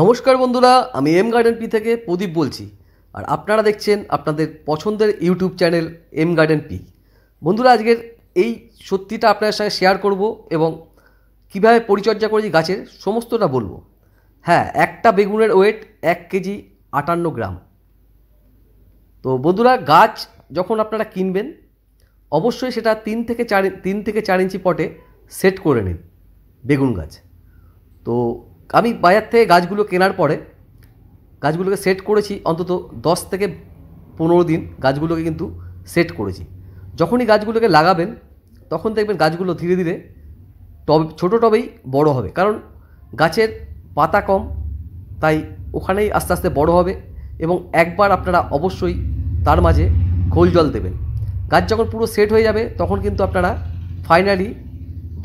নমস্কার বন্ধুরা আমি এম গার্ডেন পি থেকে প্রদীপ বলছি আর আপনারা দেখছেন আপনাদের পছন্দের YouTube channel M garden P বন্ধুরা আজকের এই সত্যিটা আপনাদের সঙ্গে শেয়ার করব এবং কিভাবে পরিচর্যা করেছি গাছের সমস্তটা বলবো হ্যাঁ একটা বেগুনের ওয়েট এক কেজি আটান্ন গ্রাম তো বন্ধুরা গাছ যখন আপনারা কিনবেন অবশ্যই সেটা তিন থেকে চার তিন থেকে চার ইঞ্চি পটে সেট করে নিন বেগুন গাছ তো আমি বাজার থেকে গাছগুলো কেনার পরে গাছগুলোকে সেট করেছি অন্তত দশ থেকে পনেরো দিন গাছগুলোকে কিন্তু সেট করেছি যখনই গাছগুলোকে লাগাবেন তখন দেখবেন গাছগুলো ধীরে ধীরে টব ছোটো টবেই বড় হবে কারণ গাছের পাতা কম তাই ওখানেই আস্তে আস্তে বড় হবে এবং একবার আপনারা অবশ্যই তার মাঝে খোল জল দেবেন গাছ যখন পুরো সেট হয়ে যাবে তখন কিন্তু আপনারা ফাইনালি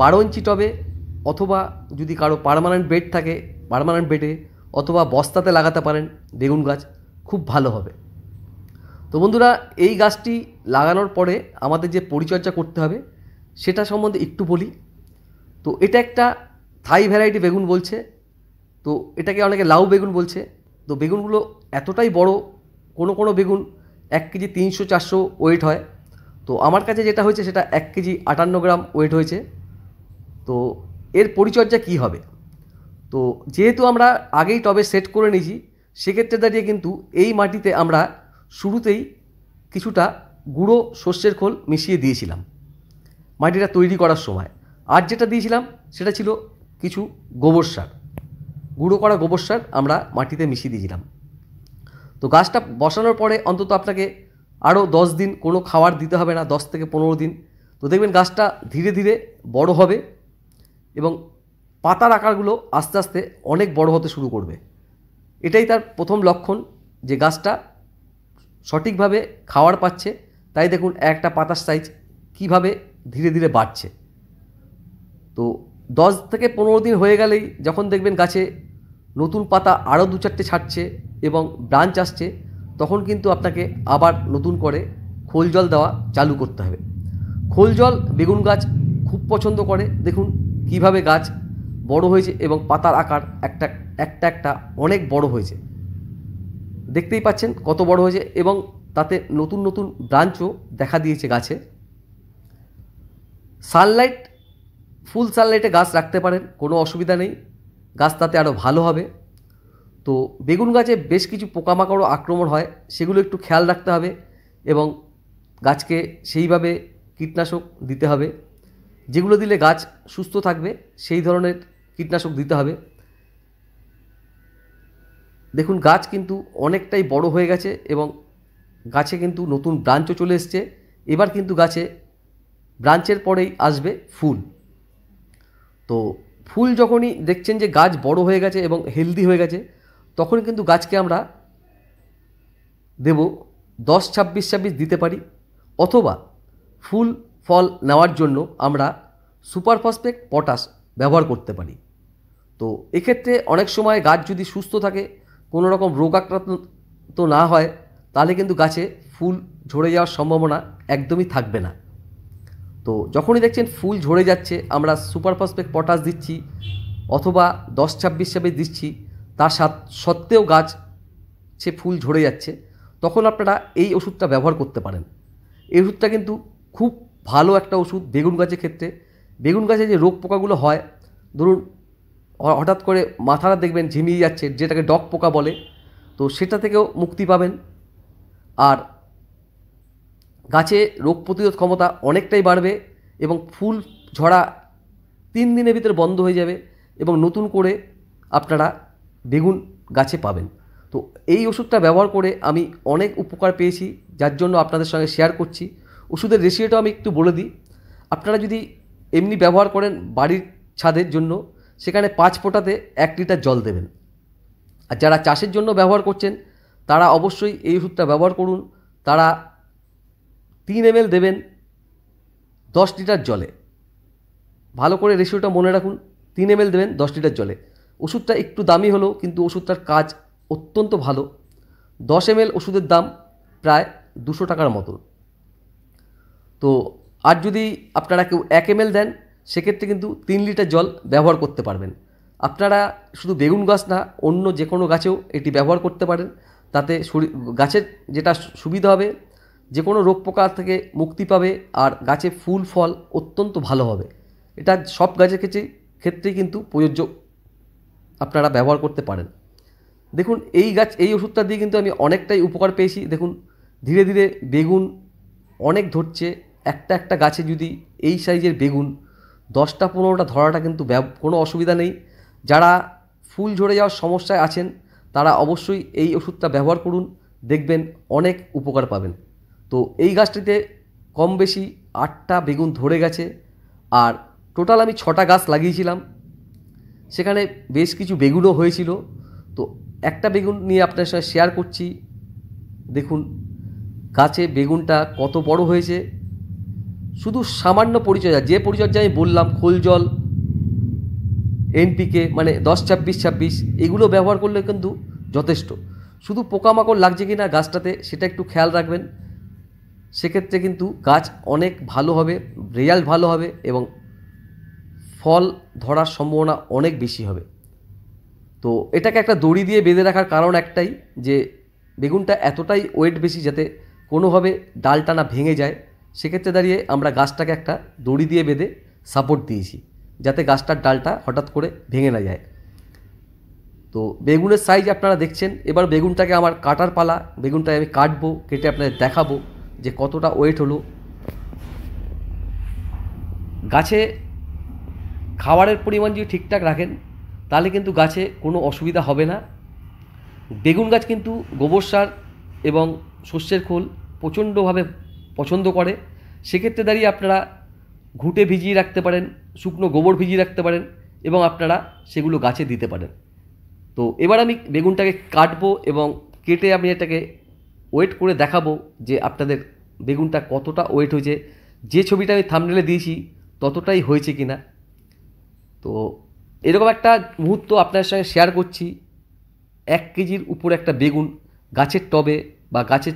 বারো ইঞ্চি টবে অথবা যদি কারো পার্মানেন্ট বেড থাকে পার্মানেন্ট বেডে অথবা বস্তাতে লাগাতে পারেন বেগুন গাছ খুব ভালো হবে তো বন্ধুরা এই গাছটি লাগানোর পরে আমাদের যে পরিচর্যা করতে হবে সেটা সম্বন্ধে একটু বলি তো এটা একটা থাই ভ্যারাইটি বেগুন বলছে তো এটাকে অনেকে লাউ বেগুন বলছে তো বেগুনগুলো এতটাই বড় কোনো কোনো বেগুন এক কেজি তিনশো চারশো ওয়েট হয় তো আমার কাছে যেটা হয়েছে সেটা এক কেজি আটান্ন গ্রাম ওয়েট হয়েছে তো এর পরিচর্যা কি হবে তো যেহেতু আমরা আগেই টবে সেট করে নিয়েছি সেক্ষেত্রে দাঁড়িয়ে কিন্তু এই মাটিতে আমরা শুরুতেই কিছুটা গুঁড়ো শস্যের খোল মিশিয়ে দিয়েছিলাম মাটিটা তৈরি করার সময় আর যেটা দিয়েছিলাম সেটা ছিল কিছু গোবর সার গুঁড়ো করা গোবর সার আমরা মাটিতে মিশিয়ে দিয়েছিলাম তো গাছটা বসানোর পরে অন্তত আপনাকে আরও দশ দিন কোনো খাবার দিতে হবে না দশ থেকে পনেরো দিন তো দেখবেন গাছটা ধীরে ধীরে বড় হবে এবং পাতার আকারগুলো আস্তে আস্তে অনেক বড় হতে শুরু করবে এটাই তার প্রথম লক্ষণ যে গাছটা সঠিকভাবে খাওয়ার পাচ্ছে তাই দেখুন একটা পাতার সাইজ কিভাবে ধীরে ধীরে বাড়ছে তো দশ থেকে পনেরো দিন হয়ে গেলেই যখন দেখবেন গাছে নতুন পাতা আরও দু চারটে ছাড়ছে এবং ব্রাঞ্চ আসছে তখন কিন্তু আপনাকে আবার নতুন করে খোল জল দেওয়া চালু করতে হবে খোল জল বেগুন গাছ খুব পছন্দ করে দেখুন কিভাবে গাছ বড় হয়েছে এবং পাতার আকার একটা একটা একটা অনেক বড় হয়েছে দেখতেই পাচ্ছেন কত বড় হয়েছে এবং তাতে নতুন নতুন ব্রাঞ্চও দেখা দিয়েছে গাছে সানলাইট ফুল সানলাইটে গাছ রাখতে পারেন কোনো অসুবিধা নেই গাছ তাতে আরও ভালো হবে তো বেগুন গাছে বেশ কিছু পোকামাকড়ও আক্রমণ হয় সেগুলো একটু খেয়াল রাখতে হবে এবং গাছকে সেইভাবে কীটনাশক দিতে হবে যেগুলো দিলে গাছ সুস্থ থাকবে সেই ধরনের কীটনাশক দিতে হবে দেখুন গাছ কিন্তু অনেকটাই বড় হয়ে গেছে এবং গাছে কিন্তু নতুন ব্রাঞ্চও চলে এসছে এবার কিন্তু গাছে ব্রাঞ্চের পরেই আসবে ফুল তো ফুল যখনই দেখছেন যে গাছ বড় হয়ে গেছে এবং হেলদি হয়ে গেছে তখন কিন্তু গাছকে আমরা দেব দশ ছাব্বিশ ছাব্বিশ দিতে পারি অথবা ফুল ফল নেওয়ার জন্য আমরা সুপার ফসফেট পটাশ ব্যবহার করতে পারি তো এক্ষেত্রে অনেক সময় গাছ যদি সুস্থ থাকে কোনো রকম রোগাক্রান্ত না হয় তাহলে কিন্তু গাছে ফুল ঝরে যাওয়ার সম্ভাবনা একদমই থাকবে না তো যখনই দেখছেন ফুল ঝরে যাচ্ছে আমরা সুপার ফসফেট পটাশ দিচ্ছি অথবা দশ ছাব্বিশ ছাব্বিশ দিচ্ছি তার সত্ত্বেও গাছ সে ফুল ঝরে যাচ্ছে তখন আপনারা এই ওষুধটা ব্যবহার করতে পারেন এই ওষুধটা কিন্তু খুব ভালো একটা ওষুধ বেগুন গাছের ক্ষেত্রে বেগুন গাছে যে রোগ পোকাগুলো হয় ধরুন হঠাৎ করে মাথাটা দেখবেন ঝিমিয়ে যাচ্ছে যেটাকে ডক পোকা বলে তো সেটা থেকেও মুক্তি পাবেন আর গাছে রোগ প্রতিরোধ ক্ষমতা অনেকটাই বাড়বে এবং ফুল ঝরা তিন দিনের ভিতরে বন্ধ হয়ে যাবে এবং নতুন করে আপনারা বেগুন গাছে পাবেন তো এই ওষুধটা ব্যবহার করে আমি অনেক উপকার পেয়েছি যার জন্য আপনাদের সঙ্গে শেয়ার করছি ওষুধের রেশিওটাও আমি একটু বলে দিই আপনারা যদি এমনি ব্যবহার করেন বাড়ির ছাদের জন্য সেখানে পাঁচ ফোঁটাতে এক লিটার জল দেবেন আর যারা চাষের জন্য ব্যবহার করছেন তারা অবশ্যই এই ওষুধটা ব্যবহার করুন তারা তিন এম দেবেন দশ লিটার জলে ভালো করে রেশিওটা মনে রাখুন তিন এম দেবেন দশ লিটার জলে ওষুধটা একটু দামি হলেও কিন্তু ওষুধটার কাজ অত্যন্ত ভালো দশ এম ওষুধের দাম প্রায় দুশো টাকার মতন তো আর যদি আপনারা কেউ এক এম দেন সেক্ষেত্রে কিন্তু তিন লিটার জল ব্যবহার করতে পারবেন আপনারা শুধু বেগুন গাছ না অন্য যে কোনো গাছেও এটি ব্যবহার করতে পারেন তাতে শরীর গাছের যেটা সুবিধা হবে যে কোনো রোগ পোকা থেকে মুক্তি পাবে আর গাছে ফুল ফল অত্যন্ত ভালো হবে এটা সব গাছের ক্ষেত্রে ক্ষেত্রেই কিন্তু প্রযোজ্য আপনারা ব্যবহার করতে পারেন দেখুন এই গাছ এই ওষুধটা দিয়ে কিন্তু আমি অনেকটাই উপকার পেয়েছি দেখুন ধীরে ধীরে বেগুন অনেক ধরছে একটা একটা গাছে যদি এই সাইজের বেগুন দশটা পনেরোটা ধরাটা কিন্তু কোনো অসুবিধা নেই যারা ফুল ঝরে যাওয়ার সমস্যায় আছেন তারা অবশ্যই এই ওষুধটা ব্যবহার করুন দেখবেন অনেক উপকার পাবেন তো এই গাছটিতে কম বেশি আটটা বেগুন ধরে গেছে আর টোটাল আমি ছটা গাছ লাগিয়েছিলাম সেখানে বেশ কিছু বেগুনও হয়েছিল তো একটা বেগুন নিয়ে আপনার সঙ্গে শেয়ার করছি দেখুন গাছে বেগুনটা কত বড় হয়েছে শুধু সামান্য পরিচর্যা যে পরিচর্যা আমি বললাম খোল জল এনপিকে মানে দশ ছাব্বিশ ছাব্বিশ এগুলো ব্যবহার করলে কিন্তু যথেষ্ট শুধু পোকামাকড় লাগছে কি না গাছটাতে সেটা একটু খেয়াল রাখবেন সেক্ষেত্রে কিন্তু গাছ অনেক ভালো হবে রেজাল্ট ভালো হবে এবং ফল ধরার সম্ভাবনা অনেক বেশি হবে তো এটাকে একটা দড়ি দিয়ে বেঁধে রাখার কারণ একটাই যে বেগুনটা এতটাই ওয়েট বেশি যাতে কোনোভাবে ডালটা না ভেঙে যায় সেক্ষেত্রে দাঁড়িয়ে আমরা গাছটাকে একটা দড়ি দিয়ে বেঁধে সাপোর্ট দিয়েছি যাতে গাছটার ডালটা হঠাৎ করে ভেঙে না যায় তো বেগুনের সাইজ আপনারা দেখছেন এবার বেগুনটাকে আমার কাটার পালা বেগুনটাকে আমি কাটবো কেটে আপনাদের দেখাবো যে কতটা ওয়েট হলো গাছে খাবারের পরিমাণ যদি ঠিকঠাক রাখেন তাহলে কিন্তু গাছে কোনো অসুবিধা হবে না বেগুন গাছ কিন্তু গোবর সার এবং শস্যের খোল প্রচণ্ডভাবে পছন্দ করে সেক্ষেত্রে দাঁড়িয়ে আপনারা ঘুঁটে ভিজিয়ে রাখতে পারেন শুকনো গোবর ভিজিয়ে রাখতে পারেন এবং আপনারা সেগুলো গাছে দিতে পারেন তো এবার আমি বেগুনটাকে কাটবো এবং কেটে আমি এটাকে ওয়েট করে দেখাবো যে আপনাদের বেগুনটা কতটা ওয়েট হয়েছে যে ছবিটা আমি থামনেলে দিয়েছি ততটাই হয়েছে কি না তো এরকম একটা মুহূর্ত আপনার সঙ্গে শেয়ার করছি এক কেজির উপর একটা বেগুন গাছের টবে বা গাছের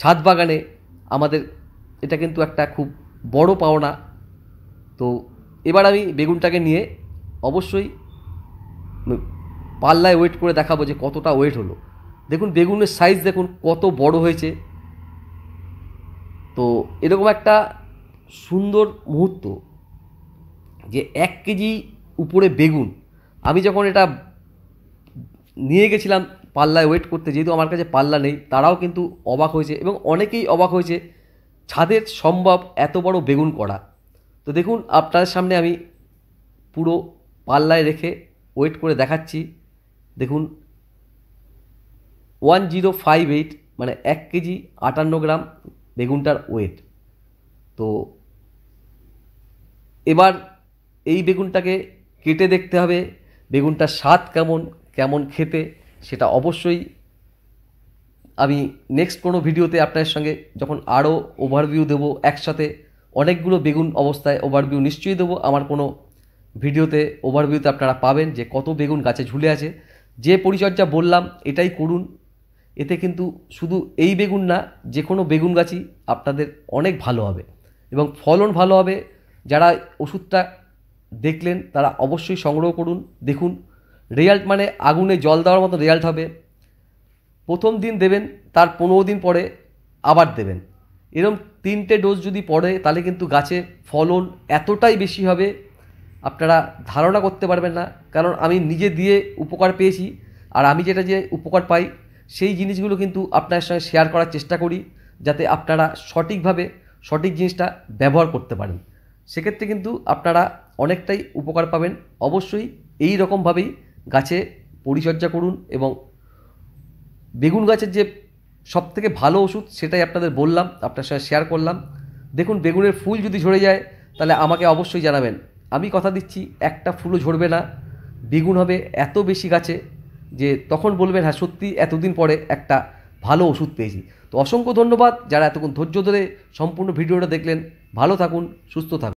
ছাদ বাগানে আমাদের এটা কিন্তু একটা খুব বড় পাওনা তো এবার আমি বেগুনটাকে নিয়ে অবশ্যই পাল্লায় ওয়েট করে দেখাবো যে কতটা ওয়েট হলো দেখুন বেগুনের সাইজ দেখুন কত বড় হয়েছে তো এরকম একটা সুন্দর মুহূর্ত যে এক কেজি উপরে বেগুন আমি যখন এটা নিয়ে গেছিলাম পাল্লায় ওয়েট করতে যেহেতু আমার কাছে পাল্লা নেই তারাও কিন্তু অবাক হয়েছে এবং অনেকেই অবাক হয়েছে ছাদের সম্ভব এত বড় বেগুন করা তো দেখুন আপনাদের সামনে আমি পুরো পাল্লায় রেখে ওয়েট করে দেখাচ্ছি দেখুন ওয়ান জিরো ফাইভ এইট মানে এক কেজি আটান্ন গ্রাম বেগুনটার ওয়েট তো এবার এই বেগুনটাকে কেটে দেখতে হবে বেগুনটার স্বাদ কেমন কেমন খেতে সেটা অবশ্যই আমি নেক্সট কোনো ভিডিওতে আপনার সঙ্গে যখন আরও ওভারভিউ দেবো একসাথে অনেকগুলো বেগুন অবস্থায় ওভারভিউ নিশ্চয়ই দেবো আমার কোনো ভিডিওতে ওভারভিউতে আপনারা পাবেন যে কত বেগুন গাছে ঝুলে আছে যে পরিচর্যা বললাম এটাই করুন এতে কিন্তু শুধু এই বেগুন না যে কোনো বেগুন গাছই আপনাদের অনেক ভালো হবে এবং ফলন ভালো হবে যারা ওষুধটা দেখলেন তারা অবশ্যই সংগ্রহ করুন দেখুন রেজাল্ট মানে আগুনে জল দেওয়ার মতো রেজাল্ট হবে প্রথম দিন দেবেন তার পনেরো দিন পরে আবার দেবেন এরম তিনটে ডোজ যদি পড়ে তাহলে কিন্তু গাছে ফলন এতটাই বেশি হবে আপনারা ধারণা করতে পারবেন না কারণ আমি নিজে দিয়ে উপকার পেয়েছি আর আমি যেটা যে উপকার পাই সেই জিনিসগুলো কিন্তু আপনার সঙ্গে শেয়ার করার চেষ্টা করি যাতে আপনারা সঠিকভাবে সঠিক জিনিসটা ব্যবহার করতে পারেন সেক্ষেত্রে কিন্তু আপনারা অনেকটাই উপকার পাবেন অবশ্যই এই রকমভাবেই গাছে পরিচর্যা করুন এবং বেগুন গাছের যে সব থেকে ভালো ওষুধ সেটাই আপনাদের বললাম আপনার সঙ্গে শেয়ার করলাম দেখুন বেগুনের ফুল যদি ঝরে যায় তাহলে আমাকে অবশ্যই জানাবেন আমি কথা দিচ্ছি একটা ফুলও ঝরবে না বেগুন হবে এত বেশি গাছে যে তখন বলবেন হ্যাঁ সত্যি এতদিন পরে একটা ভালো ওষুধ পেয়েছি তো অসংখ্য ধন্যবাদ যারা এতক্ষণ ধৈর্য ধরে সম্পূর্ণ ভিডিওটা দেখলেন ভালো থাকুন সুস্থ থাকুন